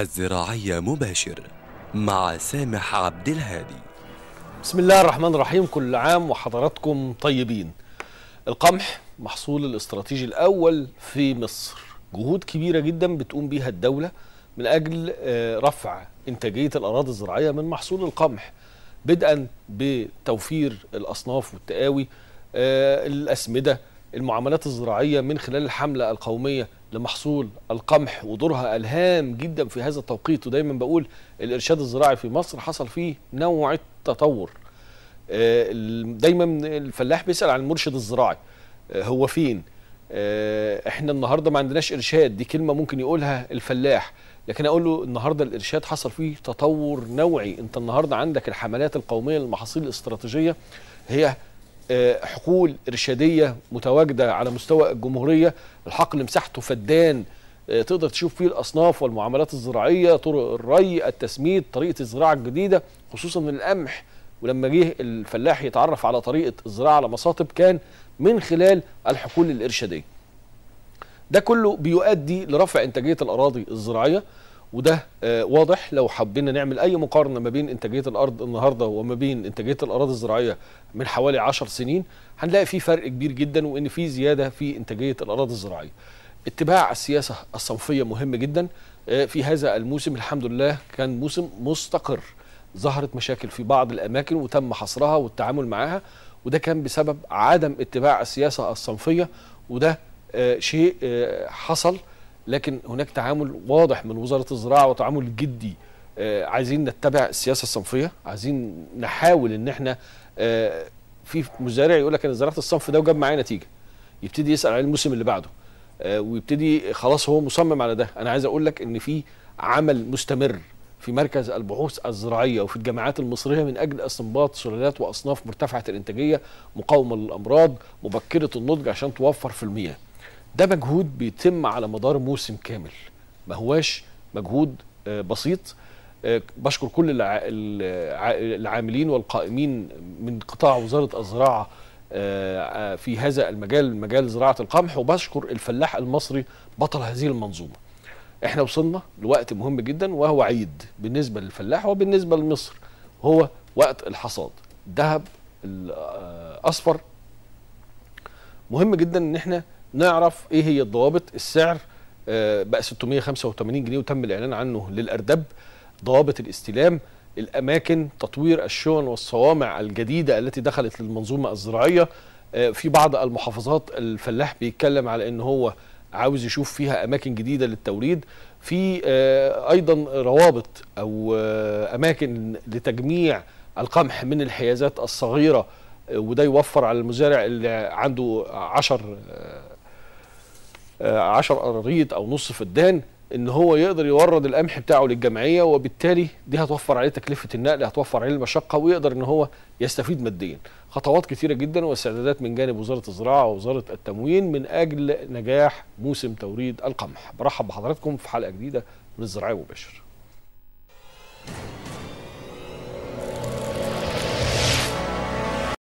الزراعية مباشر مع سامح عبد الهادي بسم الله الرحمن الرحيم كل عام وحضراتكم طيبين القمح محصول الاستراتيجي الأول في مصر جهود كبيرة جدا بتقوم بها الدولة من أجل آه، رفع إنتاجية الأراضي الزراعية من محصول القمح بدءا بتوفير الأصناف والتقاوي آه، الأسمدة المعاملات الزراعية من خلال الحملة القومية لمحصول القمح ودورها الهام جدا في هذا التوقيت ودايما بقول الارشاد الزراعي في مصر حصل فيه نوع تطور آه، دايما الفلاح بيسال عن المرشد الزراعي آه، هو فين آه، احنا النهارده ما عندناش ارشاد دي كلمه ممكن يقولها الفلاح لكن اقول له النهارده الارشاد حصل فيه تطور نوعي انت النهارده عندك الحملات القوميه للمحاصيل الاستراتيجيه هي حقول ارشاديه متواجده على مستوى الجمهوريه الحقل مساحته فدان آه، تقدر تشوف فيه الاصناف والمعاملات الزراعيه طرق الري التسميد طريقه الزراعه الجديده خصوصا القمح ولما جه الفلاح يتعرف على طريقه الزراعه على مصاطب كان من خلال الحقول الارشاديه ده كله بيؤدي لرفع انتاجيه الاراضي الزراعيه وده آه، واضح لو حبينا نعمل اي مقارنه ما بين انتاجيه الارض النهارده وما بين انتاجيه الاراضي الزراعيه من حوالي 10 سنين هنلاقي في فرق كبير جدا وان في زياده في انتاجيه الاراضي الزراعيه. اتباع السياسه الصنفيه مهم جدا آه، في هذا الموسم الحمد لله كان موسم مستقر. ظهرت مشاكل في بعض الاماكن وتم حصرها والتعامل معها وده كان بسبب عدم اتباع السياسه الصنفيه وده آه، شيء حصل لكن هناك تعامل واضح من وزاره الزراعه وتعامل جدي آه، عايزين نتبع السياسه الصنفيه عايزين نحاول ان احنا آه، في مزارع يقول لك انا زرعت الصنف ده وجاب معايا نتيجه يبتدي يسال عن الموسم اللي بعده آه، ويبتدي خلاص هو مصمم على ده انا عايز اقول لك ان في عمل مستمر في مركز البحوث الزراعيه وفي الجامعات المصريه من اجل استنباط سلالات واصناف مرتفعه الانتاجيه مقاومه للامراض مبكره النضج عشان توفر في المياه ده مجهود بيتم على مدار موسم كامل ما هواش مجهود آه، بسيط آه، بشكر كل العاملين والقائمين من قطاع وزارة الزراعة آه، في هذا المجال مجال زراعة القمح وبشكر الفلاح المصري بطل هذه المنظومة احنا وصلنا لوقت مهم جدا وهو عيد بالنسبة للفلاح وبالنسبة لمصر هو وقت الحصاد الذهب الأصفر مهم جدا ان احنا نعرف ايه هي الضوابط السعر آه، بقى 685 جنيه وتم الاعلان عنه للاردب ضوابط الاستلام الاماكن تطوير الشون والصوامع الجديده التي دخلت للمنظومه الزراعيه آه، في بعض المحافظات الفلاح بيتكلم على ان هو عاوز يشوف فيها اماكن جديده للتوريد في آه، ايضا روابط او اماكن لتجميع القمح من الحيازات الصغيره وده يوفر على المزارع اللي عنده 10 10 آه، قراريط او نص فدان ان هو يقدر يورد القمح بتاعه للجمعيه وبالتالي دي هتوفر عليه تكلفه النقل هتوفر عليه المشقه ويقدر ان هو يستفيد ماديا خطوات كثيره جدا واستعدادات من جانب وزاره الزراعه ووزاره التموين من اجل نجاح موسم توريد القمح برحب بحضراتكم في حلقه جديده من الزراعي مباشر